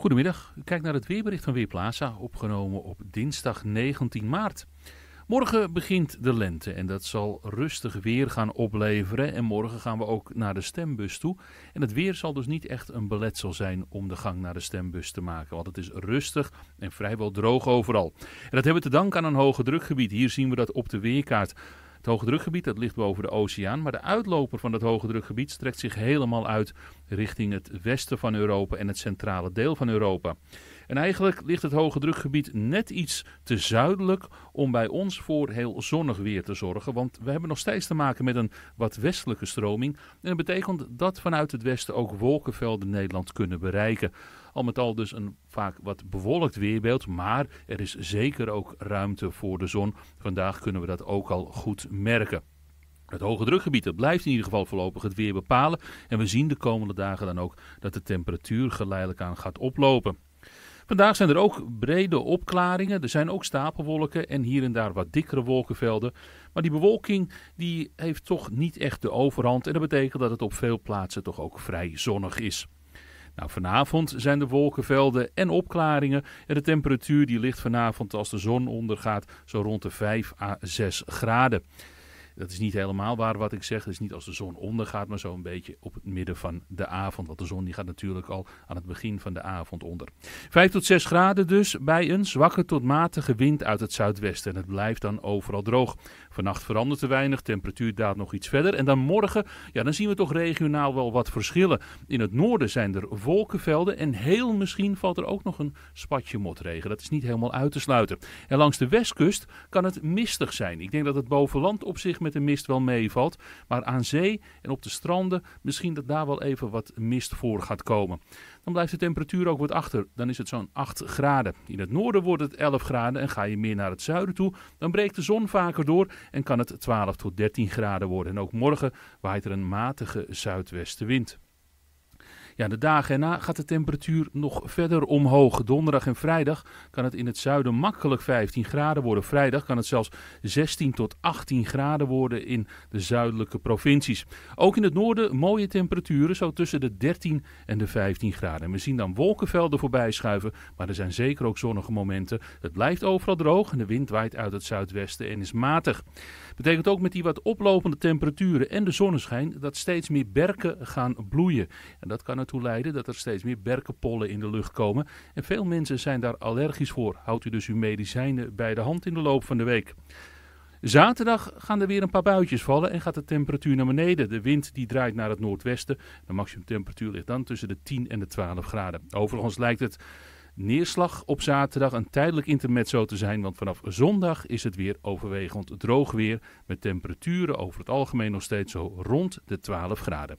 Goedemiddag, u kijkt naar het weerbericht van Weerplaza, opgenomen op dinsdag 19 maart. Morgen begint de lente en dat zal rustig weer gaan opleveren. En morgen gaan we ook naar de stembus toe. En het weer zal dus niet echt een beletsel zijn om de gang naar de stembus te maken. Want het is rustig en vrijwel droog overal. En dat hebben we te danken aan een hoge drukgebied. Hier zien we dat op de weerkaart. Het hoge drukgebied dat ligt boven de oceaan, maar de uitloper van het hoge drukgebied strekt zich helemaal uit richting het westen van Europa en het centrale deel van Europa. En eigenlijk ligt het hoge drukgebied net iets te zuidelijk om bij ons voor heel zonnig weer te zorgen. Want we hebben nog steeds te maken met een wat westelijke stroming. En dat betekent dat vanuit het westen ook wolkenvelden Nederland kunnen bereiken. Al met al dus een vaak wat bewolkt weerbeeld, maar er is zeker ook ruimte voor de zon. Vandaag kunnen we dat ook al goed merken. Het hoge drukgebied dat blijft in ieder geval voorlopig het weer bepalen. En we zien de komende dagen dan ook dat de temperatuur geleidelijk aan gaat oplopen. Vandaag zijn er ook brede opklaringen. Er zijn ook stapelwolken en hier en daar wat dikkere wolkenvelden. Maar die bewolking die heeft toch niet echt de overhand. En dat betekent dat het op veel plaatsen toch ook vrij zonnig is. Nou, vanavond zijn de wolkenvelden en opklaringen. En de temperatuur die ligt vanavond als de zon ondergaat zo rond de 5 à 6 graden. Dat is niet helemaal waar wat ik zeg. Het is niet als de zon ondergaat, maar zo'n beetje op het midden van de avond. Want de zon die gaat natuurlijk al aan het begin van de avond onder. 5 tot 6 graden dus bij een zwakke tot matige wind uit het zuidwesten. En het blijft dan overal droog. Vannacht verandert te weinig, temperatuur daalt nog iets verder. En dan morgen, ja, dan zien we toch regionaal wel wat verschillen. In het noorden zijn er wolkenvelden en heel misschien valt er ook nog een spatje motregen. Dat is niet helemaal uit te sluiten. En langs de westkust kan het mistig zijn. Ik denk dat het bovenland op zich met met de mist wel meevalt. Maar aan zee en op de stranden misschien dat daar wel even wat mist voor gaat komen. Dan blijft de temperatuur ook wat achter. Dan is het zo'n 8 graden. In het noorden wordt het 11 graden en ga je meer naar het zuiden toe, dan breekt de zon vaker door en kan het 12 tot 13 graden worden. En ook morgen waait er een matige zuidwestenwind. Ja, de dagen erna gaat de temperatuur nog verder omhoog. Donderdag en vrijdag kan het in het zuiden makkelijk 15 graden worden. Vrijdag kan het zelfs 16 tot 18 graden worden in de zuidelijke provincies. Ook in het noorden mooie temperaturen, zo tussen de 13 en de 15 graden. En we zien dan wolkenvelden voorbij schuiven, maar er zijn zeker ook zonnige momenten. Het blijft overal droog en de wind waait uit het zuidwesten en is matig. Betekent ook met die wat oplopende temperaturen en de zonneschijn dat steeds meer berken gaan bloeien. En dat kan natuurlijk ertoe leiden dat er steeds meer berkenpollen in de lucht komen. En veel mensen zijn daar allergisch voor. Houdt u dus uw medicijnen bij de hand in de loop van de week. Zaterdag gaan er weer een paar buitjes vallen en gaat de temperatuur naar beneden. De wind die draait naar het noordwesten. De maximumtemperatuur ligt dan tussen de 10 en de 12 graden. Overigens lijkt het neerslag op zaterdag een tijdelijk intermezzo te zijn, want vanaf zondag is het weer overwegend droog weer met temperaturen over het algemeen nog steeds zo rond de 12 graden.